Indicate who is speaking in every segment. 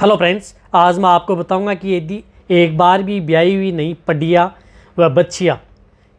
Speaker 1: hello friends आज मैं आपको बताऊंगा कि यदि एक बार भी ब्याई हुई नहीं पडिया व बच्चिया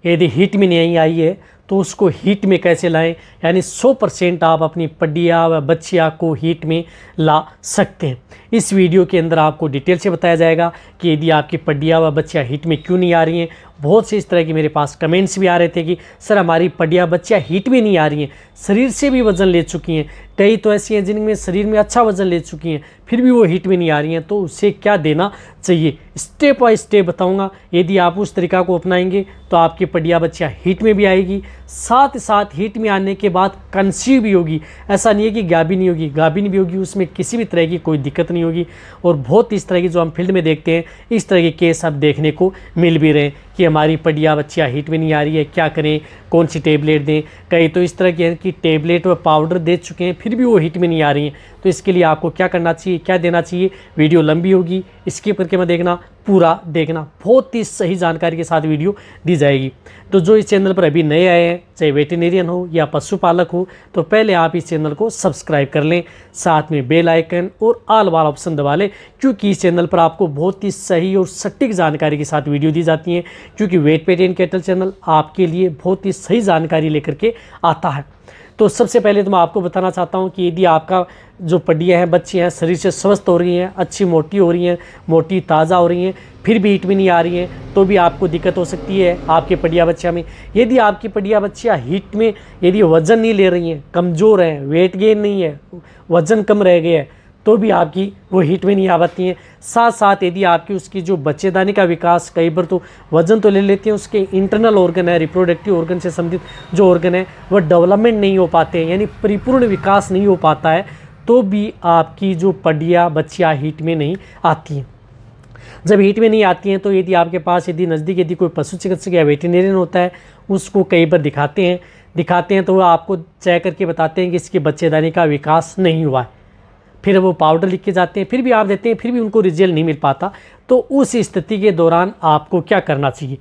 Speaker 1: यदि हिट में नहीं आई है तो उसको हीट में कैसे लाएं यानी 100 परसेंट आप अपनी पडिया व बच्चिया को हीट में ला सकते हैं इस वीडियो के अंदर आपको डिटेल से बताया जाएगा कि यदि आपकी पडिया व बच्चिया हीट में क्यों नहीं आ रही हैं बहुत से इस तरह की मेरे पास कमेंट्स भी आ रहे थे कि सर हमारी पडिया बच्चियाँ हीट में नहीं आ रही हैं शरीर से भी वज़न ले चुकी हैं कई तो ऐसी हैं जिनमें शरीर में अच्छा वज़न ले चुकी हैं फिर भी वो हीट में नहीं आ रही हैं तो उसे क्या देना चाहिए स्टेप बाय स्टेप बताऊंगा यदि आप उस तरीका को अपनाएंगे तो आपकी पडिया बच्चियाँ हीट में भी आएगी साथ साथ हीट में आने के बाद कंसीव भी होगी ऐसा नहीं है कि गाभिन नहीं होगी गाभिन भी होगी उसमें किसी भी तरह की कोई दिक्कत नहीं होगी और बहुत इस तरह की जो हम फील्ड में देखते हैं इस तरह के केस आप देखने को मिल भी रहे हैं कि हमारी पडिया बच्चिया हीट में नहीं आ रही है क्या करें कौन सी टेबलेट दें कई तो इस तरह के हैं कि टेबलेट व पाउडर दे चुके हैं फिर भी वो हीट में नहीं आ रही हैं तो इसके लिए आपको क्या करना चाहिए क्या देना चाहिए वीडियो लंबी होगी स्किप करके मैं देखना पूरा देखना बहुत ही सही जानकारी के साथ वीडियो दी जाएगी तो जो इस चैनल पर अभी नए आए हैं चाहे वेटेनेरियन हो या पशुपालक हो तो पहले आप इस चैनल को सब्सक्राइब कर लें साथ में बेल आइकन और आल वाला ऑप्शन दबा लें क्योंकि इस चैनल पर आपको बहुत ही सही और सटीक जानकारी के साथ वीडियो दी जाती हैं क्योंकि वेट पेटेन कैटल चैनल आपके लिए बहुत ही सही जानकारी लेकर के आता है तो सबसे पहले तो मैं आपको बताना चाहता हूँ कि यदि आपका जो पड्डियाँ हैं बच्ची हैं शरीर से स्वस्थ हो रही हैं अच्छी मोटी हो रही हैं मोटी ताज़ा हो रही हैं फिर भी हीट में नहीं आ रही हैं तो भी आपको दिक्कत हो सकती है आपके पडिया बच्चिया में यदि आपकी पडिया बच्चिया हीट में यदि वज़न नहीं ले रही हैं कमज़ोर हैं वेट गेन नहीं है वज़न कम रह गया है तो भी आपकी वो हीट में नहीं आ पाती हैं साथ साथ यदि आपकी उसकी जो बच्चेदानी का विकास कई बार तो वजन तो ले लेती हैं उसके इंटरनल ऑर्गन है रिप्रोडक्टिव ऑर्गन से संबंधित जो ऑर्गन है वह डेवलपमेंट नहीं हो पाते हैं यानी परिपूर्ण विकास नहीं हो पाता है तो भी आपकी जो पडिया बच्चियाँ हीट में नहीं आती हैं जब हीट में नहीं आती हैं तो यदि आपके पास यदि नज़दीक यदि कोई पशु चिकित्सक या वेटनेरियन होता है उसको कई बार दिखाते हैं दिखाते हैं तो वह आपको चेक करके बताते हैं कि इसकी बच्चेदानी का विकास नहीं हुआ है फिर वो पाउडर लिख के जाते हैं फिर भी आप देते हैं फिर भी उनको रिजल्ट नहीं मिल पाता तो उस स्थिति के दौरान आपको क्या करना चाहिए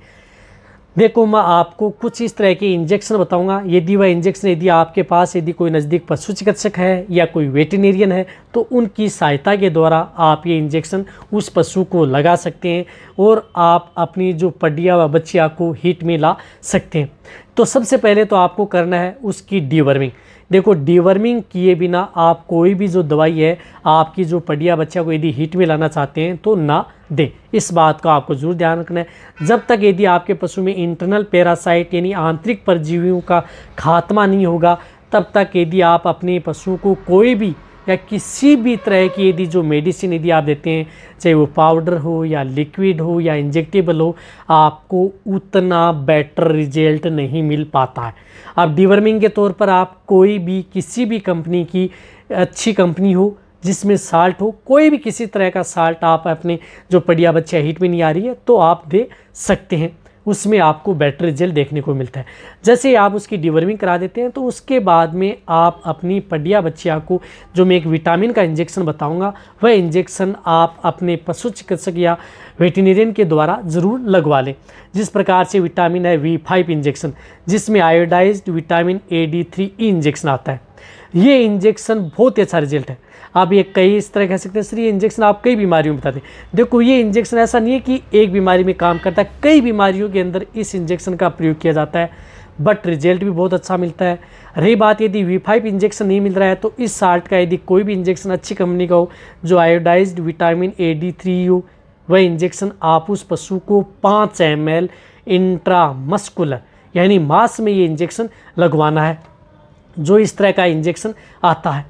Speaker 1: देखो मैं आपको कुछ इस तरह के इंजेक्शन बताऊंगा यदि वह इंजेक्शन यदि आपके पास यदि कोई नज़दीक पशु चिकित्सक है या कोई वेटनेरियन है तो उनकी सहायता के द्वारा आप ये इंजेक्शन उस पशु को लगा सकते हैं और आप अपनी जो पड्डिया व बच्चिया को हीट में ला सकते हैं तो सबसे पहले तो आपको करना है उसकी डीवर्मिंग देखो डिवर्मिंग किए बिना आप कोई भी जो दवाई है आपकी जो पडिया बच्चा को यदि हीट में लाना चाहते हैं तो ना दें इस बात का आपको जरूर ध्यान रखना है जब तक यदि आपके पशु में इंटरनल पैरासाइट यानी आंतरिक परजीवियों का खात्मा नहीं होगा तब तक यदि आप अपने पशु को कोई भी या किसी भी तरह की यदि जो मेडिसिन यदि आप देते हैं चाहे वो पाउडर हो या लिक्विड हो या इंजेक्टेबल हो आपको उतना बेटर रिजल्ट नहीं मिल पाता है अब डिवर्मिंग के तौर पर आप कोई भी किसी भी कंपनी की अच्छी कंपनी हो जिसमें साल्ट हो कोई भी किसी तरह का साल्ट आप अपने जो पड़िया बच्चे हीट में नहीं आ रही है तो आप दे सकते हैं उसमें आपको बेटर रिजल्ट देखने को मिलता है जैसे आप उसकी डिवर्मिंग करा देते हैं तो उसके बाद में आप अपनी पडिया बच्चिया को जो मैं एक विटामिन का इंजेक्शन बताऊंगा वह इंजेक्शन आप अपने पशु चिकित्सक या वेटिनेरियन के द्वारा ज़रूर लगवा लें जिस प्रकार से विटामिन है वी फाइव इंजेक्शन जिसमें iodised vitamin A D three E injection आता है ये इंजेक्शन बहुत ही अच्छा रिजल्ट है आप ये कई इस तरह कह सकते हैं सर ये इंजेक्शन आप कई बीमारियों में बताते हैं देखो ये इंजेक्शन ऐसा नहीं है कि एक बीमारी में काम करता है कई बीमारियों के अंदर इस इंजेक्शन का प्रयोग किया जाता है बट रिजल्ट भी बहुत अच्छा मिलता है रही बात यदि वी फाइव इंजेक्शन नहीं मिल रहा है तो इस साल्ट का यदि कोई भी इंजेक्शन अच्छी कंपनी का हो जो iodise vitamin A D three हो वह इंजेक्शन आप उस पशु को पाँच एम एल इंट्रामस्कुलर यानी मास में ये इंजेक्शन लगवाना है जो इस तरह का इंजेक्शन आता है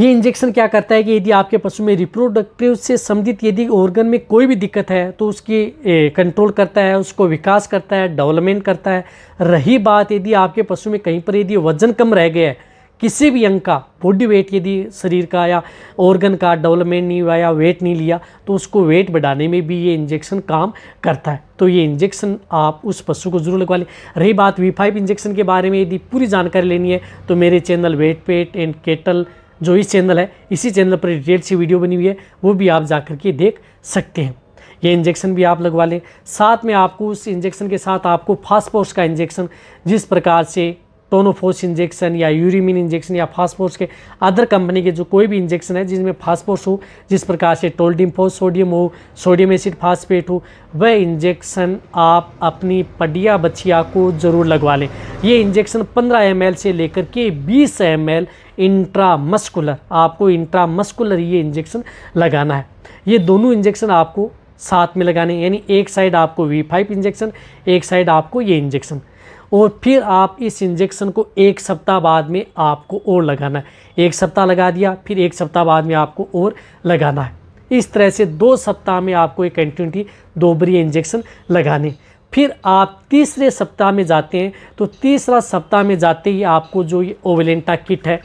Speaker 1: ये इंजेक्शन क्या करता है कि यदि आपके पशु में रिप्रोडक्टिव से संबंधित यदि ऑर्गन में कोई भी दिक्कत है तो उसकी कंट्रोल करता है उसको विकास करता है डेवलपमेंट करता है रही बात यदि आपके पशु में कहीं पर यदि वजन कम रह गया है किसी भी अंग का बॉडी वेट यदि शरीर का या ऑर्गन का डेवलपमेंट नहीं हुआ या वेट नहीं लिया तो उसको वेट बढ़ाने में भी ये इंजेक्शन काम करता है तो ये इंजेक्शन आप उस पशु को जरूर लगवा लें रही बात वी फाइव इंजेक्शन के बारे में यदि पूरी जानकारी लेनी है तो मेरे channel vet pet and cattle जो इस चैनल है इसी चैनल पर डिटेल सी वीडियो बनी हुई है वो भी आप जा के देख सकते हैं ये इंजेक्शन भी आप लगवा लें साथ में आपको उस इंजेक्शन के साथ आपको फास्फोर्स का इंजेक्शन जिस प्रकार से टोनोफोस इंजेक्शन या यूरिमिन इंजेक्शन या फास्फोर्स के अदर कंपनी के जो कोई भी इंजेक्शन है जिसमें फास्फोर्स हो जिस प्रकार से टोल्डिम्फोस सोडियम हो सोडियम एसिड फास्फेट हो वह इंजेक्शन आप अपनी पडिया बछिया को ज़रूर लगवा लें ये इंजेक्शन 15 एम से लेकर के 20 एम एल इंट्रामस्कुलर आपको इंट्रामस्कुलर ये इंजेक्शन लगाना है ये दोनों इंजेक्शन आपको साथ में लगाने यानी एक साइड आपको वी फाइव इंजेक्शन एक साइड आपको ये इंजेक्शन और फिर आप इस इंजेक्शन को एक सप्ताह बाद में आपको और लगाना है एक सप्ताह लगा दिया फिर एक सप्ताह बाद में आपको और लगाना है इस तरह से दो सप्ताह में आपको एक कंटिन्यूटी दो बरी इंजेक्शन लगाने फिर आप तीसरे सप्ताह में जाते हैं तो तीसरा सप्ताह में जाते ही आपको जो ये ओवलेंटा किट है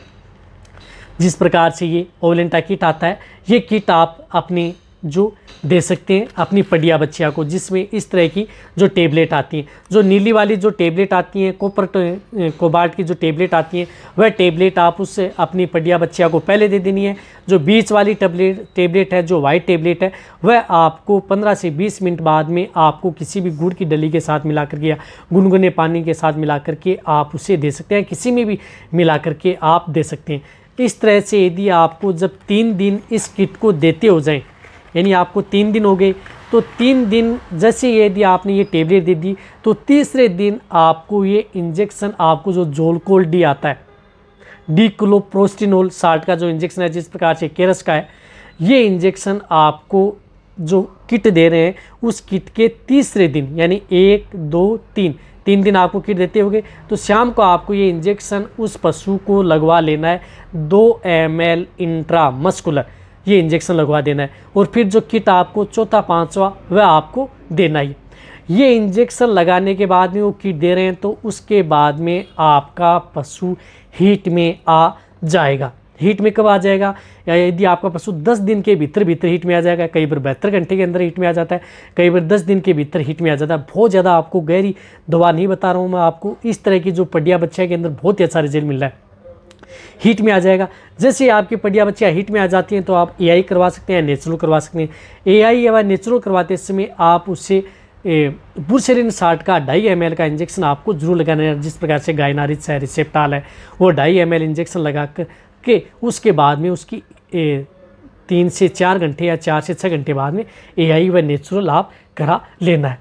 Speaker 1: जिस प्रकार से ये ओवलेंटा किट आता है ये किट आप अपनी जो दे सकते हैं अपनी पडिया बच्चिया को जिसमें इस तरह की जो टेबलेट आती हैं जो नीली वाली जो टेबलेट आती हैं कोपर कोबाल्ट की जो टेबलेट आती हैं वह टेबलेट आप उससे अपनी पडिया बच्चिया को पहले दे देनी है जो बीच वाली टेबलेट टेबलेट है जो वाइट टेबलेट है वह आपको 15 से 20 मिनट बाद में आपको किसी भी गुड़ की डली के साथ मिला करके या गुनगुने पानी के साथ मिला करके आप उसे दे सकते हैं किसी में भी मिला करके आप दे सकते हैं इस तरह से यदि आपको जब तीन दिन इस किट को देते हो जाएँ यानी आपको तीन दिन हो गए तो तीन दिन जैसे यदि आपने ये टेबलेट दे दी तो तीसरे दिन आपको ये इंजेक्शन आपको जो जोलकोल डी आता है डी क्लोप्रोस्टिनोल साल्ट का जो इंजेक्शन है जिस प्रकार से केरस का है ये इंजेक्शन आपको जो किट दे रहे हैं उस किट के तीसरे दिन यानी एक दो तीन तीन दिन आपको किट देते होंगे तो शाम को आपको ये इंजेक्शन उस पशु को लगवा लेना है दो एम एल इंट्रा मस्कुलर ये इंजेक्शन लगवा देना है और फिर जो किट आपको चौथा पाँचवा वह आपको देना ही ये इंजेक्शन लगाने के बाद में वो किट दे रहे हैं तो उसके बाद में आपका पशु हीट में आ जाएगा हीट में कब आ जाएगा या यदि आपका पशु 10 दिन के भीतर भीतर हीट में आ जाएगा कई बार बहत्तर घंटे के अंदर हीट में आ जाता है कई बार 10 दिन के भीतर हीट में आ जाता है बहुत ज़्यादा आपको गहरी दवा नहीं बता रहा हूँ मैं आपको इस तरह की जो पडिया बच्चे के अंदर बहुत ही अच्छा रिजल्ट मिल रहा है हीट में आ जाएगा जैसे आपकी पटिया बच्चियाँ हीट में आ जाती हैं तो आप ए करवा सकते हैं नेचुरल करवा सकते हैं ए आई या नेचुरल करवाते समय आप उससे बुरसेरिन साठ का ढाई एम का इंजेक्शन आपको जरूर लगाना है जिस प्रकार से गायनारिज है रिसेप्टाल है वो ढाई एम इंजेक्शन लगा कर के उसके बाद में उसकी ए, तीन से चार घंटे या चार से छः घंटे बाद में आई व नेचुरल आप करा लेना है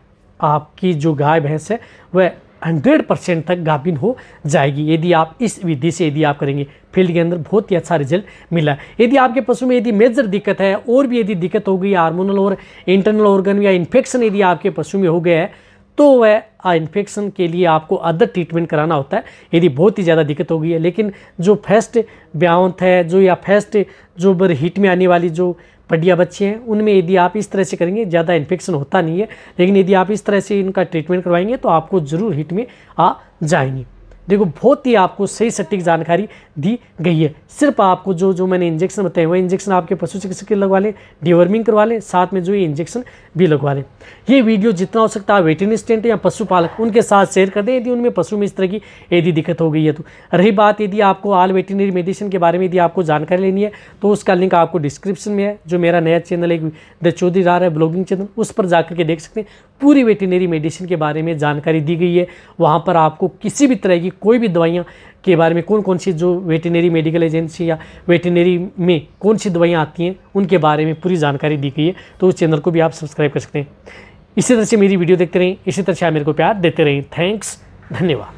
Speaker 1: आपकी जो गाय भैंस है वह हंड्रेड परसेंट तक गाभिन हो जाएगी यदि आप इस विधि से यदि आप करेंगे फील्ड के अंदर बहुत ही अच्छा रिजल्ट मिला यदि आपके पशु में यदि मेजर दिक्कत है और भी यदि दिक्कत हो गई हार्मोनल और इंटरनल ऑर्गन या इन्फेक्शन यदि आपके पशु में हो गया है तो वह इन्फेक्शन के लिए आपको अदर ट्रीटमेंट कराना होता है यदि बहुत ही ज़्यादा दिक्कत हो गई है लेकिन जो फेस्ट ब्यावंत है जो या फेस्ट जो बर हीट में आने वाली जो पढ़िया बच्चे हैं उनमें यदि आप इस तरह से करेंगे ज़्यादा इन्फेक्शन होता नहीं है लेकिन यदि आप इस तरह से इनका ट्रीटमेंट करवाएंगे तो आपको ज़रूर हिट में आ जाएंगे देखो बहुत ही आपको सही सटीक जानकारी दी गई है सिर्फ आपको जो जो मैंने इंजेक्शन बताए वो इंजेक्शन आपके पशु चिकित्सक लगवा लें डिवर्मिंग करवा लें साथ में जो ये इंजेक्शन भी लगवा लें ये वीडियो जितना हो सकता है वेटरिनिस्टेंट या पशुपालक उनके साथ शेयर कर दें यदि उनमें पशु में इस तरह की यदि दिक्कत हो गई है तो रही बात यदि आपको आल वेटिनरी मेडिसिन के बारे में यदि आपको जानकारी लेनी है तो उसका लिंक आपको डिस्क्रिप्शन में है जो मेरा नया चैनल है द चौधरी रहा है ब्लॉगिंग चैनल उस पर जाकर के देख सकते हैं पूरी वेटनरी मेडिसिन के बारे में जानकारी दी गई है वहाँ पर आपको किसी भी तरह की कोई भी दवाइयाँ के बारे में कौन कौन सी जो वेटनरी मेडिकल एजेंसी या वेटनरी में कौन सी दवाइयाँ आती हैं उनके बारे में पूरी जानकारी दी गई है तो उस चैनल को भी आप सब्सक्राइब कर सकते हैं इसी तरह से मेरी वीडियो देखते रहें इसी तरह से आप मेरे को प्यार देते रहें थैंक्स धन्यवाद